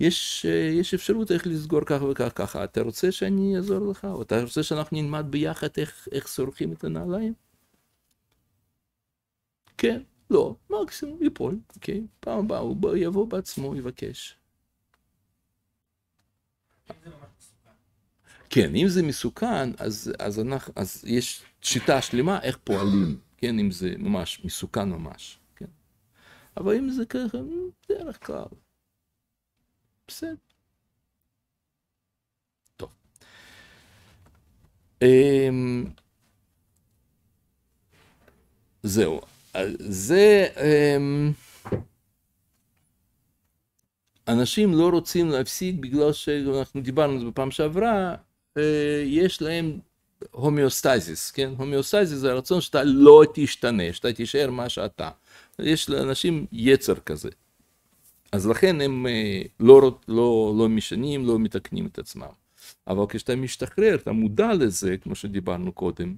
יש, יש אפשרות איך לסגור כך וכך ככה, אתה רוצה שאני אעזור לך, או אתה רוצה שאנחנו נלמד ביחד איך, איך שורכים את הנעליים? כן, לא, מקסימום ייפול, אוקיי? פעם הבאה הוא יבוא בעצמו, יבקש. כן, אם זה מסוכן, אז, אז, אנחנו, אז יש שיטה שלמה איך פועלים, כן, אם זה ממש מסוכן ממש, כן. אבל אם זה ככה, דרך כלל, בסדר. טוב. אמ, זהו. זה... אמ, אנשים לא רוצים להפסיק בגלל שאנחנו דיברנו על זה בפעם שעברה, אה, יש להם הומיאוסטזיס, כן? הומיאוסטזיס זה הרצון שאתה לא תשתנה, שאתה תישאר מה שאתה. יש לאנשים יצר כזה. אז לכן הם אה, לא, לא, לא משנים, לא מתקנים את עצמם. אבל כשאתה משתחרר, אתה מודע לזה, כמו שדיברנו קודם,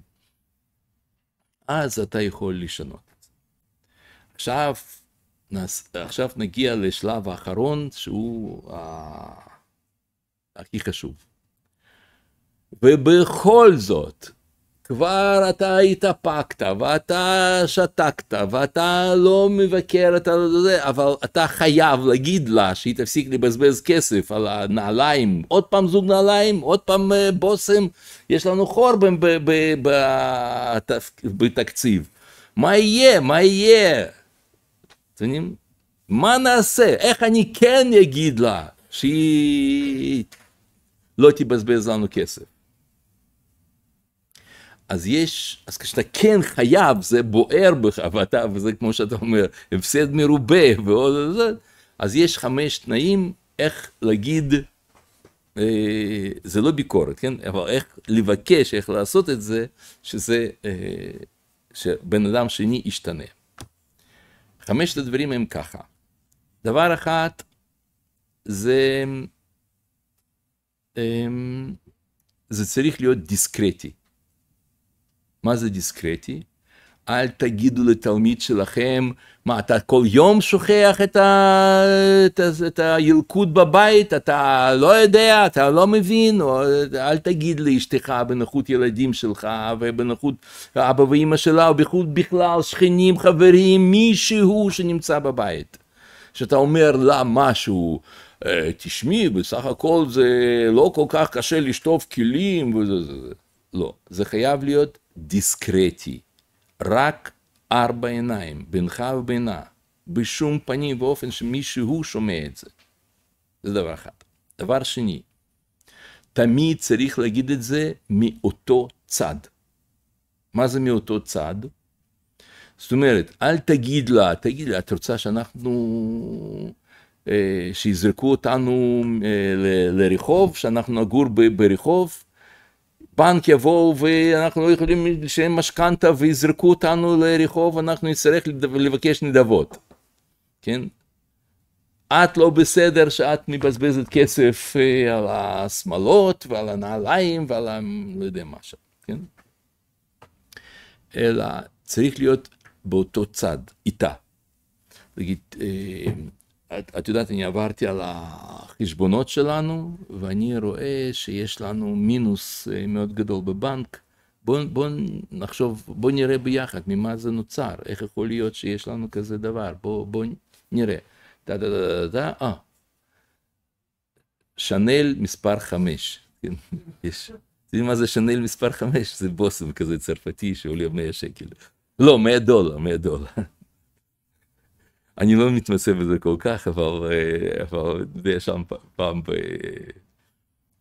אז אתה יכול לשנות. עכשיו, נס... עכשיו נגיע לשלב האחרון שהוא uh, הכי חשוב. ובכל זאת, כבר אתה התאפקת, ואתה שתקת, ואתה לא מבקר את זה, אבל אתה חייב להגיד לה שהיא תפסיק לבזבז כסף על הנעליים. עוד פעם זוג נעליים, עוד פעם אה, בושם, יש לנו חור בתקציב. מה יהיה? מה יהיה? אתם יודעים? מה נעשה? איך אני כן אגיד לה שהיא לא תבזבז לנו כסף? אז יש, אז כשאתה כן חייב, זה בוער בך, ואתה, וזה כמו שאתה אומר, הפסד מרובה ועוד זה, אז יש חמש תנאים איך להגיד, אה, זה לא ביקורת, כן? אבל איך לבקש, איך לעשות את זה, שזה, אה, שבן אדם שני ישתנה. חמשת הדברים הם ככה. דבר אחת, זה, אמ, זה צריך להיות דיסקרטי. מה זה דיסקרטי? אל תגידו לתלמיד שלכם, מה, אתה כל יום שוכח את, ה... את, ה... את הילקוט בבית, אתה לא יודע, אתה לא מבין, או... אל תגיד לאשתך בנוחות ילדים שלך, ובנוחות אבא ואימא שלה, ובנוכחות בכלל שכנים, חברים, מישהו שנמצא בבית. שאתה אומר לה משהו, אה, תשמעי, בסך הכל זה לא כל כך קשה לשטוף כלים, וזה, זה, זה. לא, זה חייב להיות דיסקרטי. רק ארבע עיניים, בינך ובינה, בשום פנים ואופן שמישהו שומע את זה. זה דבר אחד. דבר שני, תמיד צריך להגיד את זה מאותו צד. מה זה מאותו צד? זאת אומרת, אל תגיד לה, תגיד לה, את רוצה שאנחנו, אה, שיזרקו אותנו אה, לרחוב, שאנחנו נגור ברחוב? בנק יבואו ואנחנו לא יכולים לשלם משכנתה ויזרקו אותנו לרחוב, אנחנו נצטרך לבקש נדבות, כן? את לא בסדר שאת מבזבזת כסף אה, על השמלות ועל הנעליים ועל ה... לא יודע מה שם, כן? אלא צריך להיות באותו צד, איתה. להגיד, אה, את, את יודעת, אני עברתי על החשבונות שלנו, ואני רואה שיש לנו מינוס אה, מאוד גדול בבנק. בואו בוא נחשוב, בואו נראה ביחד ממה זה נוצר, איך יכול להיות שיש לנו כזה דבר, בואו בוא נראה. דה דה דה דה דה, אה. שנל מספר חמש. כן, יש. יודעים מה זה שנל מספר חמש? זה בושם כזה צרפתי שעולה 100 שקל. לא, 100 דולר, 100 דולר. אני לא מתמצא בזה כל כך, אבל, אה, אבל זה שם פעם, ב... אה,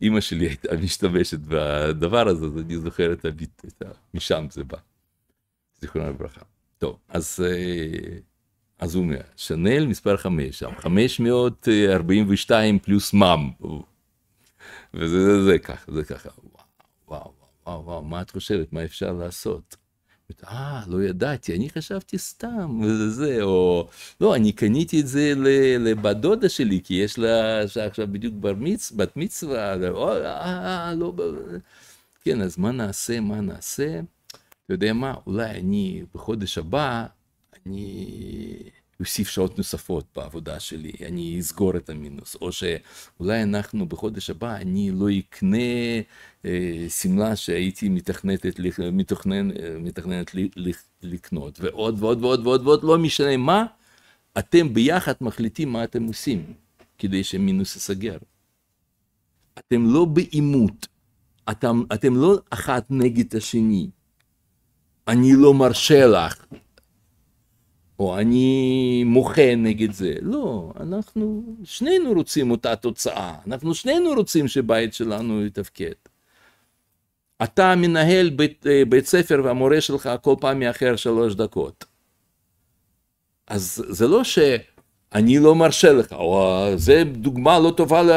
אימא שלי הייתה משתמשת בדבר הזה, אז אני זוכר את הביט, את ה... משם זה בא. זיכרונו לברכה. טוב, אז, אה, אז הוא אומר, שנל מספר 5 שם, 542 פלוס מאם. וזה זה, זה ככה, זה ככה, וואו, וואו, וואו, וואו, מה את חושבת, מה אפשר לעשות? אה, לא ידעתי, אני חשבתי סתם, זה, או... לא, אני קניתי את זה לבת דודה שלי, כי יש לה עכשיו בדיוק בר מצ, בת מצווה, או, אה, לא... כן, אז מה נעשה, מה נעשה? אתה יודע מה, אולי אני בחודש הבא, אני... אוסיף שעות נוספות בעבודה שלי, אני אסגור את המינוס, או שאולי אנחנו בחודש הבא, אני לא אקנה אה, שמלה שהייתי מתכנתת, מתוכנן, אה, מתכננת ל, ל, לקנות, ועוד ועוד ועוד ועוד ועוד, לא משנה מה, אתם ביחד מחליטים מה אתם עושים כדי שמינוס ייסגר. אתם לא בעימות, אתם, אתם לא אחת נגד השני. אני לא מרשה לך או אני מוחה נגד זה. לא, אנחנו שנינו רוצים אותה תוצאה. אנחנו שנינו רוצים שבית שלנו יתפקד. אתה מנהל בית, אה, בית ספר והמורה שלך כל פעם מאחר שלוש דקות. אז זה לא שאני לא מרשה לך, או זה דוגמה לא טובה, ל,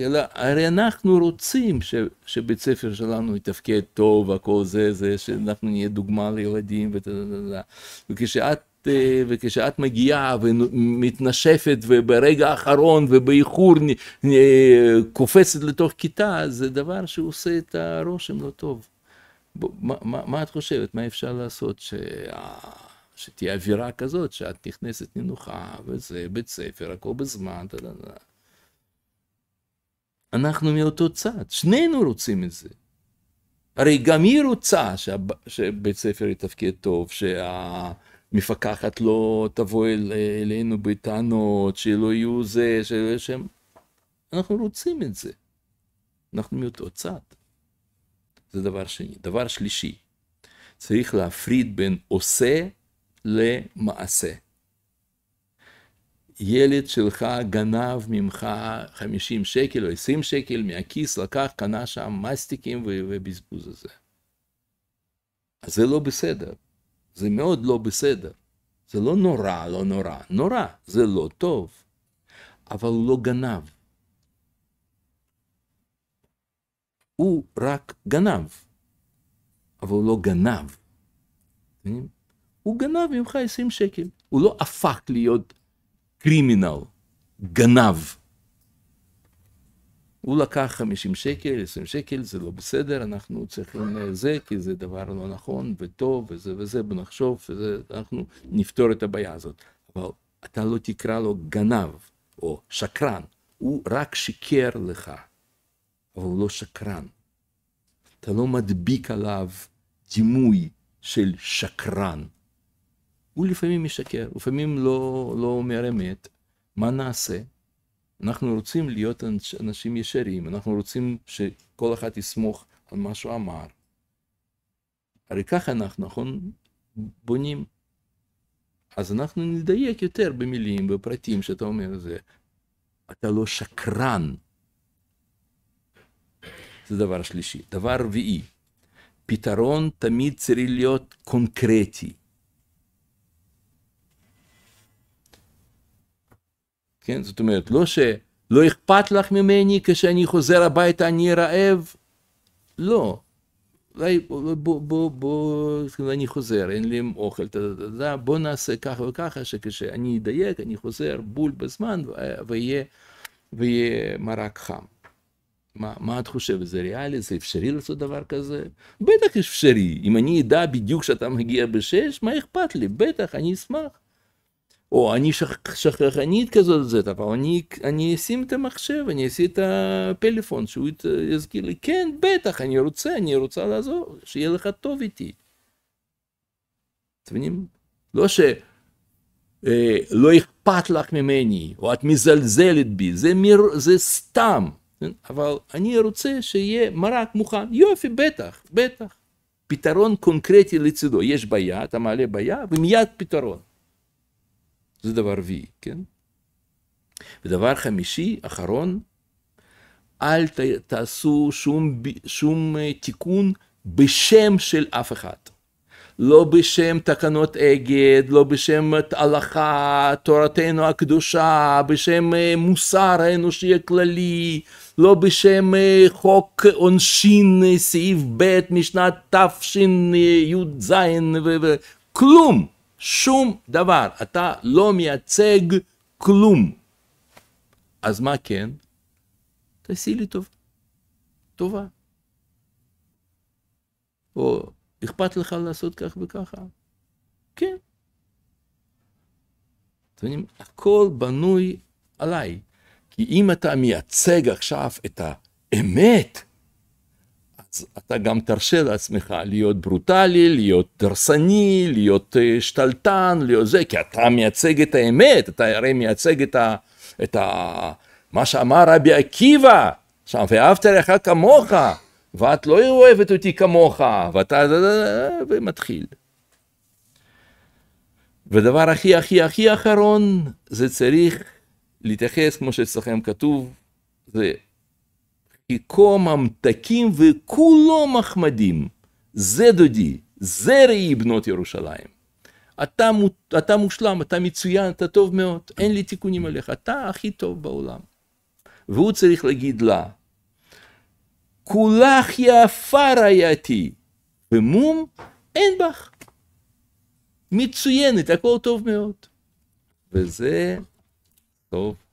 אלא הרי אנחנו רוצים ש, שבית ספר שלנו יתפקד טוב, הכל זה, זה, שאנחנו נהיה דוגמה לילדים, וכשאת אה, וכשאת מגיעה ומתנשפת וברגע האחרון ובאיחור אה, קופצת לתוך כיתה, זה דבר שעושה את הרושם לא טוב. מה, מה, מה את חושבת? מה אפשר לעשות? ש... שתהיה אווירה כזאת, שאת נכנסת נינוחה, וזה בית ספר, הכל בזמן, אתה יודע. אנחנו מאותו צד, שנינו רוצים את זה. הרי גם היא רוצה שהב... שבית ספר יתפקד טוב, שה... מפקחת לא תבוא אל, אלינו בטענות, שלא יהיו זה, שלא שם. אנחנו רוצים את זה. אנחנו מאותו צד. זה דבר שני. דבר שלישי, צריך להפריד בין עושה למעשה. ילד שלך גנב ממך 50 שקל או 20 שקל מהכיס, לקח, קנה שם מסטיקים ובזבוז הזה. אז זה לא בסדר. זה מאוד לא בסדר. זה לא נורא, לא נורא. נורא, זה לא טוב, אבל הוא לא גנב. הוא רק גנב, אבל הוא לא גנב. הוא גנב ממך 20 שקל. הוא לא הפך להיות קרימינל, גנב. הוא לקח 50 שקל, 20 שקל, זה לא בסדר, אנחנו צריכים אה, זה, כי זה דבר לא נכון וטוב וזה וזה, בוא נחשוב, וזה, אנחנו נפתור את הבעיה הזאת. אבל אתה לא תקרא לו גנב או שקרן, הוא רק שיקר לך, אבל הוא לא שקרן. אתה לא מדביק עליו דימוי של שקרן. הוא לפעמים משקר, לפעמים לא, לא אומר אמת. מה נעשה? אנחנו רוצים להיות אנשים ישרים, אנחנו רוצים שכל אחד יסמוך על מה שהוא אמר. הרי ככה אנחנו, נכון, בונים. אז אנחנו נדייק יותר במילים, בפרטים שאתה אומר זה. אתה לא שקרן. זה דבר שלישי. דבר רביעי, פתרון תמיד צריך להיות קונקרטי. כן? זאת אומרת, לא שלא אכפת לך ממני כשאני חוזר הביתה אני רעב, לא. אולי בוא, בוא, בוא, בוא, כאילו, אני חוזר, אין לי אוכל, בוא נעשה ככה וככה, שכשאני אדייק, אני חוזר בול בזמן ויהיה, ויהיה מרק חם. מה, מה את חושבת, זה ריאלי? זה אפשרי לעשות דבר כזה? בטח אפשרי. אם אני אדע בדיוק שאתה מגיע בשש, מה אכפת לי? בטח, אני אשמח. או אני שכחנית כזאת זאת, אבל אני, אני אשים את המחשב, אני אשים את הפלאפון, שהוא יזכיר לי, כן, בטח, אני רוצה, אני רוצה לעזור, שיהיה לך טוב איתי. אתם מבינים? לא ש... אה, לא אכפת לך ממני, או את מזלזלת בי, זה, מיר, זה סתם, כן? אבל אני רוצה שיהיה מרק מוכן, יופי, בטח, בטח. פתרון קונקרטי לצידו, יש בעיה, אתה מעלה בעיה, ומיד פתרון. זה דבר רביעי, כן? ודבר חמישי, אחרון, אל ת, תעשו שום, שום אה, תיקון בשם של אף אחד. לא בשם תקנות אגד, לא בשם הלכה, תורתנו הקדושה, בשם אה, מוסר האנושי הכללי, לא בשם אה, חוק עונשין סעיף ב' משנת תשי"ז, כלום. שום דבר, אתה לא מייצג כלום. אז מה כן? תעשי לי טוב. טובה. או אכפת לך לעשות כך וככה? כן. אתם יודעים, הכל בנוי עליי. כי אם אתה מייצג עכשיו את האמת, אז אתה גם תרשה לעצמך להיות ברוטלי, להיות דרסני, להיות אה, שתלטן, להיות זה, כי אתה מייצג את האמת, אתה הרי מייצג את ה... את ה מה שאמר רבי עקיבא, שם, ואהבת לך כמוך, ואת לא אוהבת אותי כמוך, ואתה... אה, אה, ומתחיל. ודבר הכי הכי הכי אחרון, זה צריך להתייחס, כמו שאצלכם כתוב, זה ייקום ממתקים וכולו מחמדים. זה דודי, זה ראי בנות ירושלים. אתה, אתה מושלם, אתה מצוין, אתה טוב מאוד, אין לי תיקונים עליך, אתה הכי טוב בעולם. והוא צריך להגיד לה, כולך יפה רעייתי, ומום אין בך. מצוינת, הכל טוב מאוד. וזה טוב.